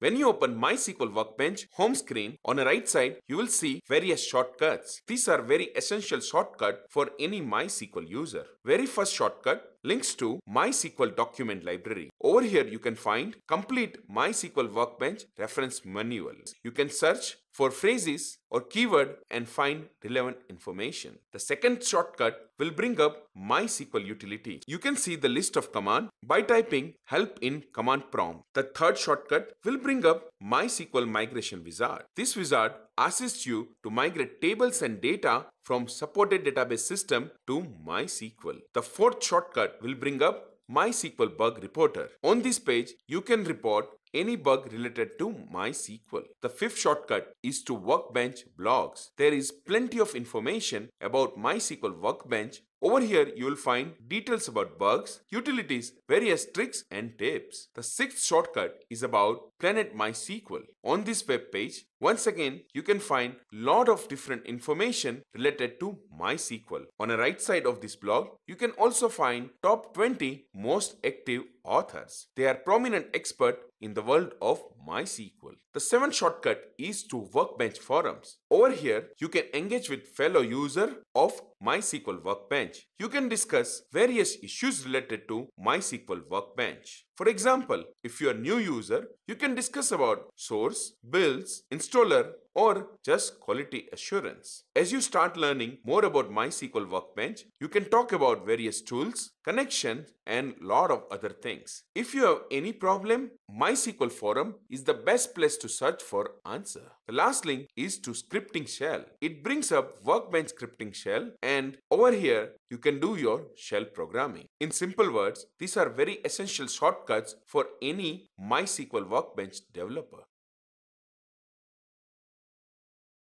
When you open MySQL Workbench home screen, on the right side, you will see various shortcuts. These are very essential shortcut for any MySQL user. Very first shortcut links to MySQL document library. Over here you can find complete MySQL Workbench reference manual. You can search for phrases or keyword and find relevant information. The second shortcut will bring up MySQL utility. You can see the list of command by typing help in command prompt. The third shortcut will bring up MySQL migration wizard. This wizard assists you to migrate tables and data from supported database system to MySQL. The fourth shortcut will bring up MySQL bug reporter. On this page, you can report any bug related to MySQL. The fifth shortcut is to Workbench blogs. There is plenty of information about MySQL Workbench. Over here, you will find details about bugs, utilities, various tricks and tips. The sixth shortcut is about Planet MySQL. On this web page, once again, you can find lot of different information related to MySQL. On the right side of this blog, you can also find top 20 most active authors. They are prominent expert in the world of MySQL. The seventh shortcut is to Workbench forums. Over here, you can engage with fellow user of MySQL Workbench. You can discuss various issues related to MySQL Workbench. For example, if you are new user, you can can discuss about source, builds, installer, or just quality assurance. As you start learning more about MySQL Workbench, you can talk about various tools, connections, and lot of other things. If you have any problem, MySQL forum is the best place to search for answer. The last link is to scripting shell. It brings up Workbench scripting shell and over here you can do your shell programming. In simple words, these are very essential shortcuts for any MySQL Workbench developer.